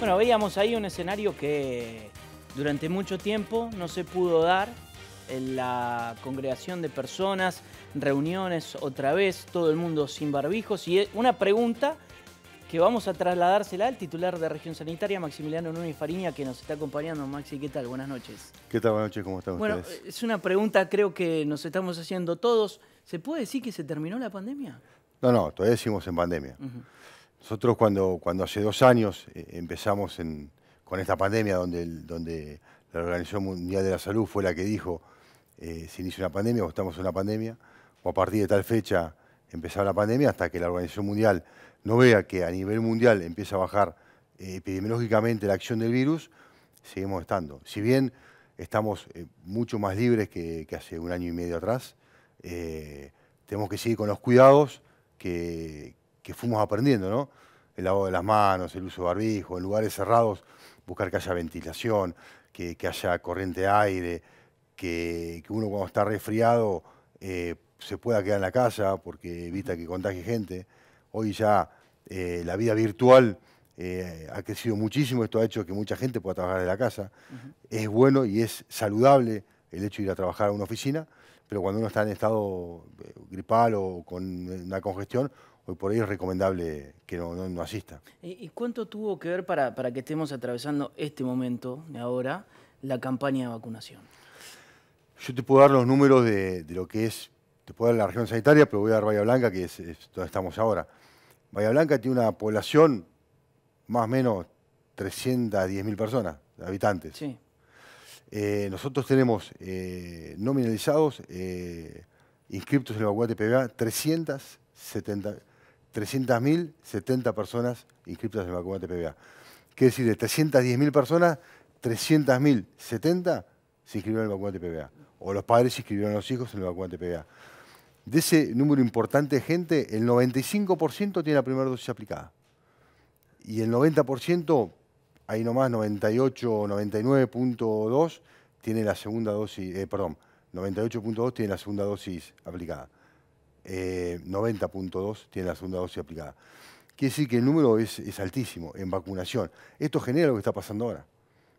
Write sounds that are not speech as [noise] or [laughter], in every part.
Bueno, veíamos ahí un escenario que durante mucho tiempo no se pudo dar en la congregación de personas, reuniones otra vez, todo el mundo sin barbijos y una pregunta que vamos a trasladársela al titular de Región Sanitaria, Maximiliano Núñez Fariña, que nos está acompañando. Maxi, ¿qué tal? Buenas noches. ¿Qué tal? Buenas noches, ¿cómo están bueno, ustedes? es una pregunta creo que nos estamos haciendo todos. ¿Se puede decir que se terminó la pandemia? No, no, todavía decimos en pandemia. Nosotros cuando, hace dos años eh, empezamos con esta pandemia, donde, la Organización Mundial de la Salud fue la que dijo, eh, se inicia una pandemia o estamos en una pandemia, o a partir de tal fecha empezaba la pandemia hasta que la Organización Mundial no vea que a nivel mundial empieza a bajar eh, epidemiológicamente la acción del virus, seguimos estando. Si bien estamos mucho más libres que, hace un año y medio atrás, tenemos que seguir con los cuidados que, que fuimos aprendiendo, ¿no? El lavado de las manos, el uso de barbijo, en lugares cerrados, buscar que haya ventilación, que, haya corriente de aire, que, uno cuando está resfriado eh, se pueda quedar en la casa porque evita que contagie gente. Hoy ya eh, la vida virtual eh, ha crecido muchísimo, esto ha hecho que mucha gente pueda trabajar de la casa. Es bueno y es saludable el hecho de ir a trabajar a una oficina, pero cuando uno está en estado gripal o con una congestión, por ahí es recomendable que no, asista. ¿Y cuánto tuvo que ver para, para, que estemos atravesando este momento de ahora la campaña de vacunación? Yo te puedo dar los números de, lo que es, te puedo dar la región sanitaria, pero voy a dar Bahía Blanca, que es, donde estamos ahora. Bahía Blanca tiene una población más o menos 310.000 personas, habitantes. Sí. Eh, nosotros tenemos eh, nominalizados, eh, inscriptos en el de PBA, 370 300.070 70 personas inscritas en el de PBA. Quiere decir, de 310.000 personas, 300.070 70 se inscribieron en el de TPBA. O los padres se inscribieron a los hijos en el Vacunante PBA. De ese número importante de gente, el 95% tiene la primera dosis aplicada. Y el 90%, ahí nomás 98 99.2, tiene la segunda dosis, eh, perdón, 98.2 tiene la segunda dosis aplicada. 90.2 eh, tiene la segunda dosis aplicada. Quiere decir que el número es, altísimo en vacunación. Esto genera lo que está pasando ahora,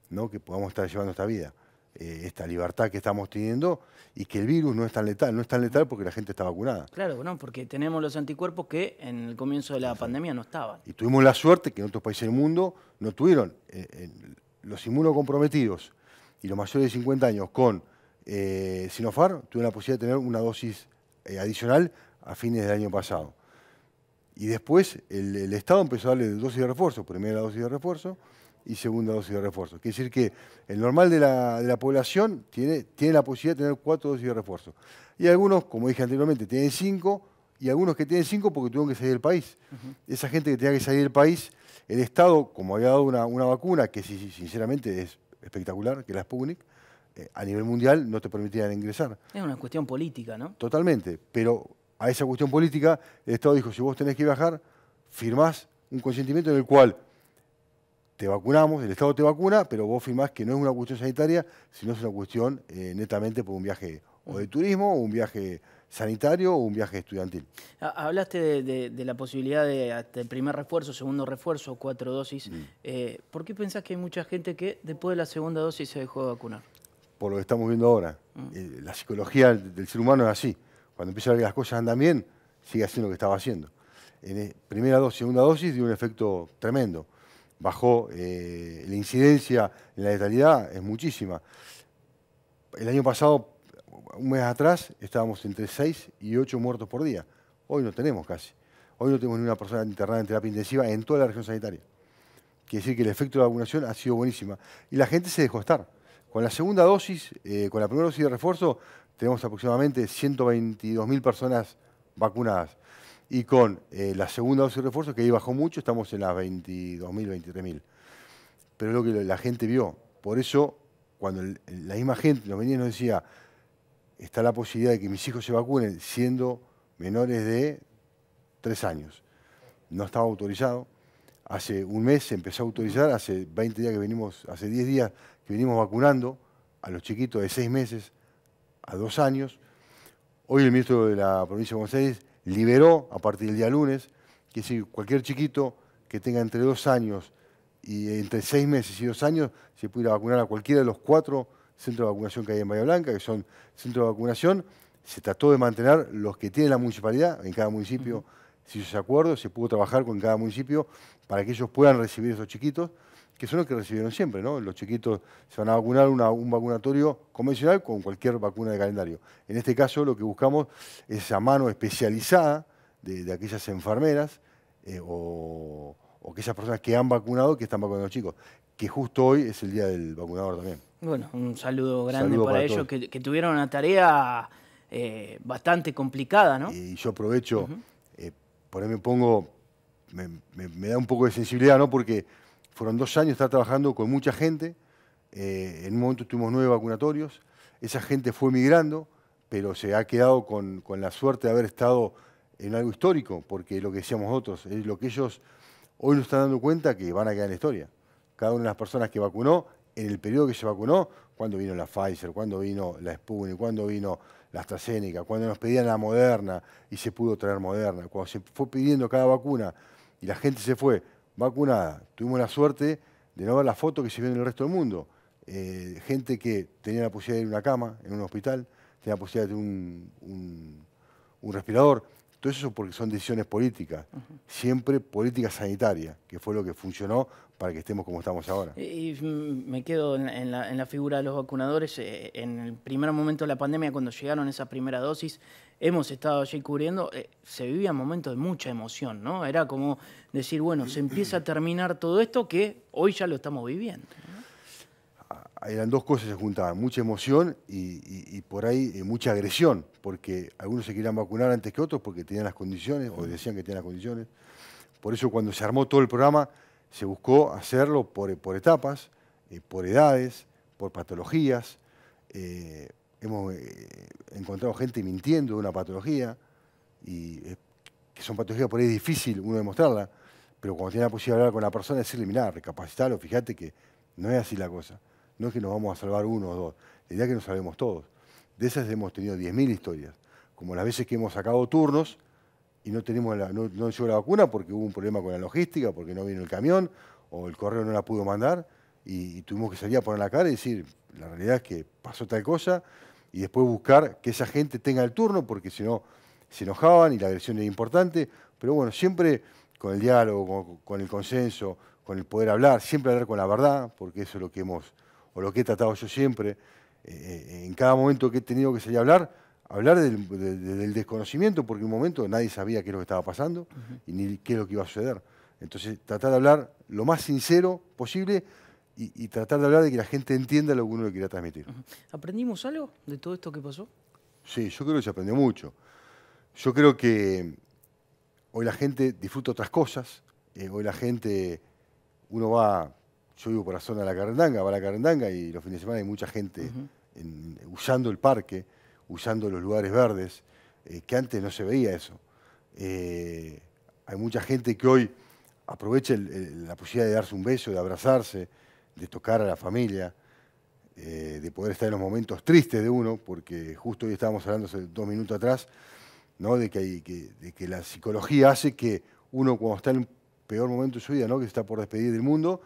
¿no? que podamos estar llevando esta vida, eh, esta libertad que estamos teniendo y que el virus no es tan letal. No es tan letal porque la gente está vacunada. Claro, porque tenemos los anticuerpos que en el comienzo de la pandemia no estaban. Y tuvimos la suerte que en otros países del mundo no tuvieron eh, los inmunocomprometidos y los mayores de 50 años con Sinofar, tuvieron la posibilidad de tener una dosis eh, adicional a fines del año pasado. Y después el, Estado empezó a darle dosis de refuerzo, primera dosis de refuerzo y segunda dosis de refuerzo. Quiere decir que el normal de la, población tiene, tiene la posibilidad de tener cuatro dosis de refuerzo. Y algunos, como dije anteriormente, tienen cinco y algunos que tienen cinco porque tuvieron que salir del país. Esa gente que tenía que salir del país, el Estado, como había dado una, vacuna, que sinceramente es espectacular, que es la Sputnik, eh, a nivel mundial no te permitían ingresar. Es una cuestión política, ¿no? Totalmente, pero a esa cuestión política el Estado dijo, si vos tenés que viajar, firmás un consentimiento en el cual te vacunamos, el Estado te vacuna, pero vos firmás que no es una cuestión sanitaria, sino es una cuestión eh, netamente por un viaje o de turismo o un viaje sanitario o un viaje estudiantil. Hablaste de, la posibilidad de el primer refuerzo, segundo refuerzo, cuatro dosis. Mm. Eh, ¿Por qué pensás que hay mucha gente que después de la segunda dosis se dejó de vacunar? por lo que estamos viendo ahora. Mm. la psicología del ser humano es así. Cuando empieza a ver que las cosas andan bien, sigue haciendo lo que estaba haciendo. En eh, primera dosis, segunda dosis, dio un efecto tremendo. Bajó eh, la incidencia en la letalidad, es muchísima. El año pasado, un mes atrás, estábamos entre 6 y 8 muertos por día. Hoy no tenemos casi. Hoy no tenemos ni una persona internada en terapia intensiva en toda la región sanitaria. Quiere decir que el efecto de la vacunación ha sido buenísima. Y la gente se dejó estar. Con la segunda dosis, eh, con la primera dosis de refuerzo, tenemos aproximadamente 122.000 personas vacunadas. Y con eh, la segunda dosis de refuerzo, que ahí bajó mucho, estamos en las 22.000, 23.000. Pero es lo que la gente vio. Por eso, cuando la misma gente nos venía y nos decía, está la posibilidad de que mis hijos se vacunen siendo menores de 3 años. No estaba autorizado. Hace un mes se empezó a autorizar, hace 20 días que venimos, hace 10 días venimos vacunando a los chiquitos de seis meses a dos años. Hoy el ministro de la provincia de Buenos Aires liberó a partir del día lunes que si cualquier chiquito que tenga entre dos años y entre seis meses y dos años se pudiera vacunar a cualquiera de los cuatro centros de vacunación que hay en Bahía Blanca, que son centros de vacunación, se trató de mantener los que tiene la municipalidad, en cada municipio si se hizo ese acuerdo, se pudo trabajar con cada municipio para que ellos puedan recibir a esos chiquitos que son los que recibieron siempre, ¿no? Los chiquitos se van a vacunar un vacunatorio convencional con cualquier vacuna de calendario. En este caso lo que buscamos es esa mano especializada de, aquellas enfermeras eh, o, o aquellas personas que han vacunado que están vacunando a los chicos, que justo hoy es el día del vacunador también. Bueno, un saludo grande para, ellos que, tuvieron una tarea eh, bastante complicada, ¿no? Y yo aprovecho, eh, por ahí me pongo, me, da un poco de sensibilidad, ¿no? Porque fueron dos años estar trabajando con mucha gente. Eh, en un momento tuvimos nueve vacunatorios. Esa gente fue migrando, pero se ha quedado con, la suerte de haber estado en algo histórico, porque lo que decíamos nosotros es lo que ellos hoy nos están dando cuenta que van a quedar en la historia. Cada una de las personas que vacunó, en el periodo que se vacunó, cuando vino la Pfizer, cuando vino la Sputnik, cuando vino la AstraZeneca, cuando nos pedían la Moderna y se pudo traer Moderna, cuando se fue pidiendo cada vacuna y la gente se fue vacunada. Tuvimos la suerte de no ver la foto que se vio en el resto del mundo. Eh, gente que tenía la posibilidad de ir a una cama, en un hospital, tenía la posibilidad de tener un respirador todo eso porque son decisiones políticas, siempre política sanitaria, que fue lo que funcionó para que estemos como estamos ahora. Y, me quedo en, la, figura de los vacunadores. Eh, en el primer momento de la pandemia, cuando llegaron esa primera dosis, hemos estado allí cubriendo, eh, se vivía momentos de mucha emoción, ¿no? Era como decir, bueno, se empieza a terminar todo esto que hoy ya lo estamos viviendo eran dos cosas que se juntaban, mucha emoción y, por ahí eh, mucha agresión, porque algunos se querían vacunar antes que otros porque tenían las condiciones, o decían que tenían las condiciones. Por eso cuando se armó todo el programa, se buscó hacerlo por, eh, etapas, eh, por edades, por patologías. hemos encontrado gente mintiendo de una patología, y que son patologías por ahí es difícil uno demostrarla, pero cuando tiene la posibilidad de hablar con la persona, decirle, mira recapacitarlo, fíjate que no es así la cosa. No es que nos vamos a salvar uno o dos, la idea es que nos salvemos todos. De esas hemos tenido 10.000 historias, como las veces que hemos sacado turnos y no, tenemos no, llegó la vacuna porque hubo un problema con la logística, porque no vino el camión o el correo no la pudo mandar y, tuvimos que salir a poner la cara y decir, la realidad es que pasó tal cosa y después buscar que esa gente tenga el turno porque si no se enojaban y la agresión era importante, pero bueno, siempre con el diálogo, con el consenso, con el poder hablar, siempre hablar con la verdad, porque eso es lo que hemos o lo que he tratado yo siempre, eh, eh, en cada momento que he tenido que salir a hablar, hablar del, desconocimiento, porque en un momento nadie sabía qué es lo que estaba pasando y ni qué es lo que iba a suceder. Entonces, tratar de hablar lo más sincero posible y, tratar de hablar de que la gente entienda lo que uno le transmitir. ¿Aprendimos algo de todo esto que pasó? Sí, yo creo que se aprendió mucho. Yo creo que hoy la gente disfruta otras cosas, eh, hoy la gente, uno va yo vivo por la zona de la Carrendanga, va a la y los fines de semana hay mucha gente usando el parque, usando los lugares verdes, eh, que antes no se veía eso. Eh, hay mucha gente que hoy aprovecha la posibilidad de darse un beso, de abrazarse, de tocar a la familia, eh, de poder estar en los momentos tristes de uno, porque justo hoy estábamos hablando hace dos minutos atrás, de, que, la psicología hace que uno cuando está en un peor momento de su vida, que está por despedir del mundo,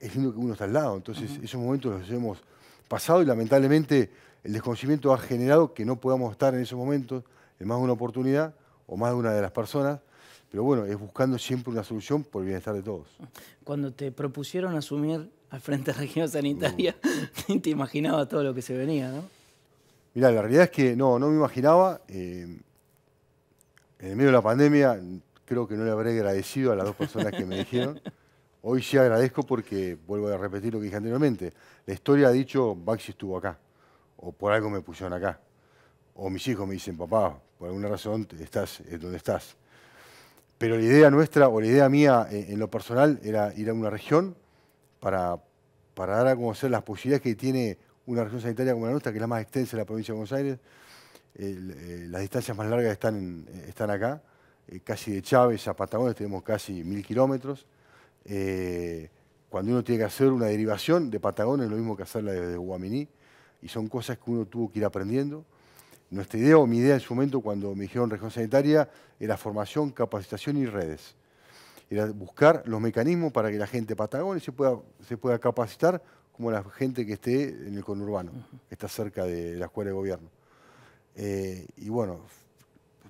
es lindo que uno está al lado. Entonces, esos momentos los hemos pasado y lamentablemente el desconocimiento ha generado que no podamos estar en esos momentos en más de una oportunidad o más de una de las personas. Pero bueno, es buscando siempre una solución por el bienestar de todos. Cuando te propusieron asumir al frente de región sanitaria, uh. [laughs] te imaginabas todo lo que se venía, ¿no? Mira, la realidad es que no, no me imaginaba. Eh, en el medio de la pandemia, creo que no le habré agradecido a las dos personas que me dijeron. Hoy sí agradezco porque, vuelvo a repetir lo que dije anteriormente, la historia ha dicho, Baxi estuvo acá, o por algo me pusieron acá, o mis hijos me dicen, papá, por alguna razón estás eh, donde estás. Pero la idea nuestra, o la idea mía eh, en lo personal, era ir a una región para, para dar a conocer las posibilidades que tiene una región sanitaria como la nuestra, que es la más extensa de la provincia de Buenos Aires. Eh, las distancias más largas están, están acá, casi de Chávez a Patagones tenemos casi mil kilómetros. Eh, cuando uno tiene que hacer una derivación de Patagonia es lo mismo que hacerla desde Guaminí, y son cosas que uno tuvo que ir aprendiendo. Nuestra idea o mi idea en su momento cuando me dijeron región sanitaria era formación, capacitación y redes. Era buscar los mecanismos para que la gente Patagonia se pueda, se pueda capacitar como la gente que esté en el conurbano, que está cerca de la escuela de gobierno. Eh, y bueno,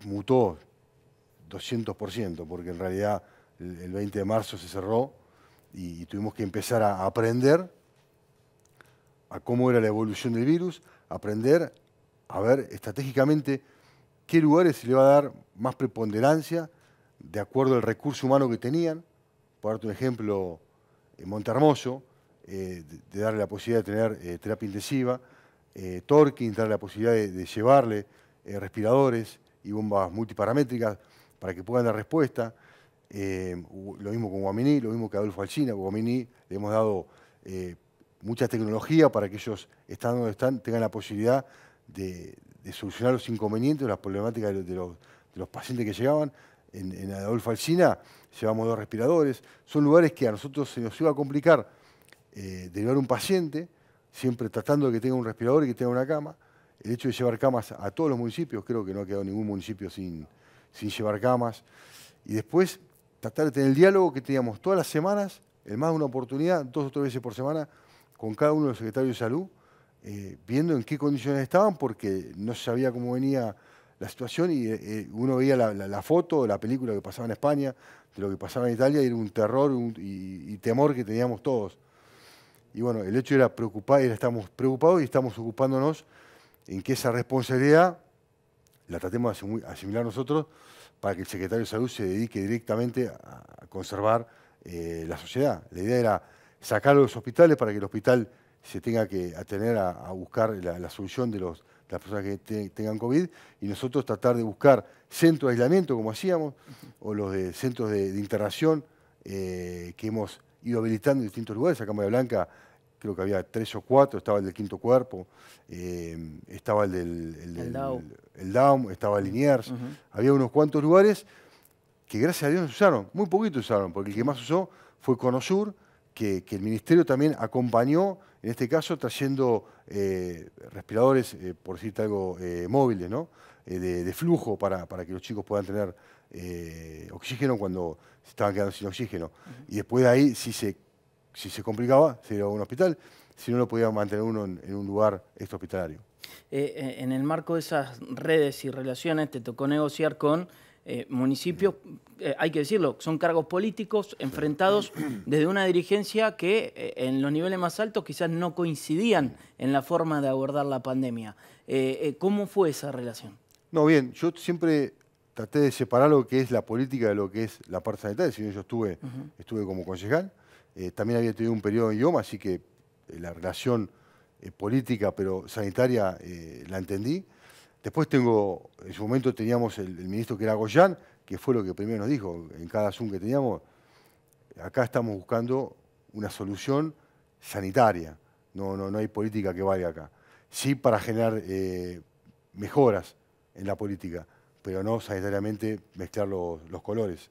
mutó 200%, porque en realidad el 20 de marzo se cerró y, tuvimos que empezar a aprender a cómo era la evolución del virus, aprender a ver estratégicamente qué lugares se le va a dar más preponderancia de acuerdo al recurso humano que tenían. Por darte un ejemplo, en Montehermoso, eh, de darle la posibilidad de tener eh, terapia intensiva, eh, darle la posibilidad de llevarle eh, respiradores y bombas multiparamétricas para que puedan dar respuesta. Eh, lo mismo con Guamini, lo mismo que Adolfo Alcina. Guamini le hemos dado eh, mucha tecnología para que ellos, estando donde están, tengan la posibilidad de, solucionar los inconvenientes, las problemáticas de los, pacientes que llegaban. En, Adolfo Alcina llevamos dos respiradores. Son lugares que a nosotros se nos iba a complicar eh, derivar un paciente, siempre tratando de que tenga un respirador y que tenga una cama. El hecho de llevar camas a todos los municipios, creo que no ha quedado ningún municipio sin, sin llevar camas. Y después tratar de tener el diálogo que teníamos todas las semanas, en más de una oportunidad, dos o tres veces por semana, con cada uno de los secretarios de salud, eh, viendo en qué condiciones estaban, porque no se sabía cómo venía la situación y eh, eh, uno veía la, la, foto, la película que pasaba en España, de lo que pasaba en Italia, y era un terror y, temor que teníamos todos. Y bueno, el hecho era preocupar, y estamos preocupados y estamos ocupándonos en que esa responsabilidad la tratemos de asimilar nosotros para que el secretario de Salud se dedique directamente a conservar eh, la sociedad. La idea era sacar los hospitales para que el hospital se tenga que atener a, buscar la, solución de, las personas que tengan COVID y nosotros tratar de buscar centros de aislamiento, como hacíamos, o los de centros de, internación eh, que hemos ido habilitando en distintos lugares. Acá en Blanca creo que había tres o cuatro, estaba el del quinto cuerpo, eh, estaba el del el, Down, estaba el Liniers, había unos cuantos lugares que gracias a Dios usaron, muy poquito usaron, porque el que más usó fue Conosur, que, que el Ministerio también acompañó, en este caso trayendo eh, respiradores, eh, por decirte algo, móviles, ¿no? De, flujo para, que los chicos puedan tener oxígeno cuando se estaban quedando sin oxígeno. Y después de ahí, sí se si se complicaba, se iba a un hospital, si no lo podía mantener uno en, un lugar extrahospitalario. Eh, eh, en el marco de esas redes y relaciones te tocó negociar con eh, municipios, hay que decirlo, son cargos políticos enfrentados desde una dirigencia que en los niveles más altos quizás no coincidían en la forma de abordar la pandemia. ¿Cómo fue esa relación? No, bien, yo siempre traté de separar lo que es la política de lo que es la parte sanitaria, si yo estuve, estuve como concejal. Eh, también había tenido un periodo en idioma, así que eh, la relación eh, política pero sanitaria la entendí. Después tengo, en su momento teníamos el, ministro que era Goyán, que fue lo que primero nos dijo en cada Zoom que teníamos, acá estamos buscando una solución sanitaria, no, no, no hay política que vaya acá. Sí para generar mejoras en la política, pero no sanitariamente mezclar los, los colores.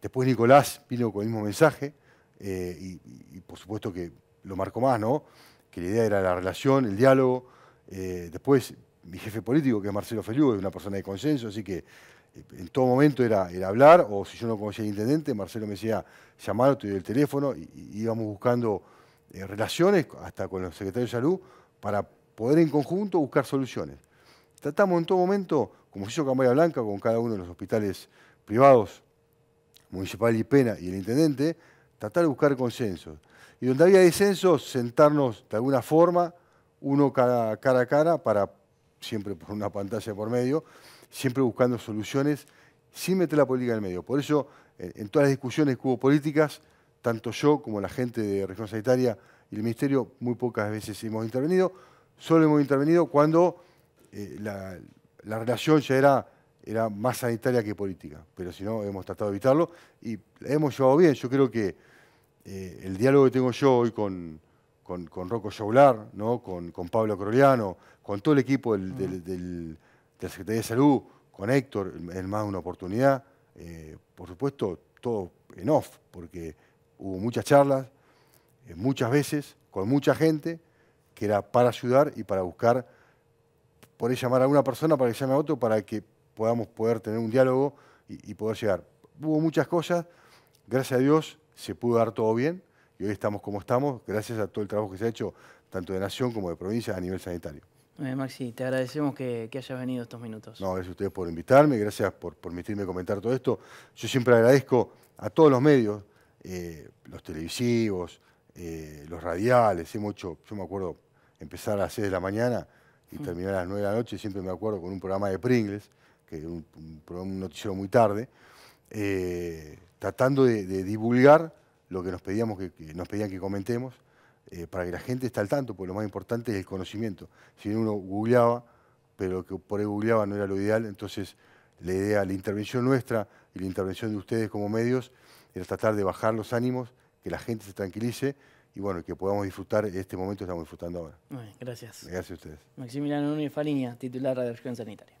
Después Nicolás vino con el mismo mensaje, eh, y, por supuesto que lo marcó más, ¿no? Que la idea era la relación, el diálogo. Eh, después, mi jefe político, que es Marcelo Feliu, es una persona de consenso, así que eh, en todo momento era, hablar, o si yo no conocía al intendente, Marcelo me decía, llamar, te del el teléfono, y, íbamos buscando relaciones, hasta con el Secretario de salud, para poder en conjunto buscar soluciones. Tratamos en todo momento, como se hizo Cambaya Blanca, con cada uno de los hospitales privados, Municipal y Pena y el intendente, tratar de buscar consensos. Y donde había descensos, sentarnos de alguna forma, uno cara, a cara, para, siempre por una pantalla por medio, siempre buscando soluciones sin meter la política en el medio. Por eso, en todas las discusiones que hubo políticas, tanto yo como la gente de Región Sanitaria y el Ministerio, muy pocas veces hemos intervenido. Solo hemos intervenido cuando eh, la relación ya era era más sanitaria que política, pero si no, hemos tratado de evitarlo y hemos llevado bien. Yo creo que eh, el diálogo que tengo yo hoy con, con, con Rocco Joular, ¿no? con, con Pablo Croliano, con todo el equipo del, mm. la Secretaría de Salud, con Héctor, es más una oportunidad, eh, por supuesto, todo en off, porque hubo muchas charlas, eh, muchas veces, con mucha gente, que era para ayudar y para buscar, por llamar a una persona, para que llame a otro, para que podamos poder tener un diálogo y, poder llegar. Hubo muchas cosas, gracias a Dios se pudo dar todo bien y hoy estamos como estamos, gracias a todo el trabajo que se ha hecho, tanto de nación como de provincia a nivel sanitario. Maxi, te agradecemos que, hayas venido estos minutos. No, gracias a ustedes por invitarme, gracias por permitirme comentar todo esto. Yo siempre agradezco a todos los medios, eh, los televisivos, eh, los radiales, hemos hecho, yo me acuerdo, empezar a las 6 de la mañana y mm. terminar a las 9 de la noche, siempre me acuerdo con un programa de Pringles, que es un, un noticiero muy tarde, eh, tratando de, divulgar lo que nos, pedíamos que, nos pedían que comentemos, eh, para que la gente esté al tanto, porque lo más importante es el conocimiento. Si uno googleaba, pero que por ahí googleaba no era lo ideal, entonces la idea, la intervención nuestra y la intervención de ustedes como medios, era tratar de bajar los ánimos, que la gente se tranquilice y bueno, que podamos disfrutar este momento que estamos disfrutando ahora. gracias. Gracias a ustedes. Maximiliano Núñez Fariña, titular de la Región Sanitaria.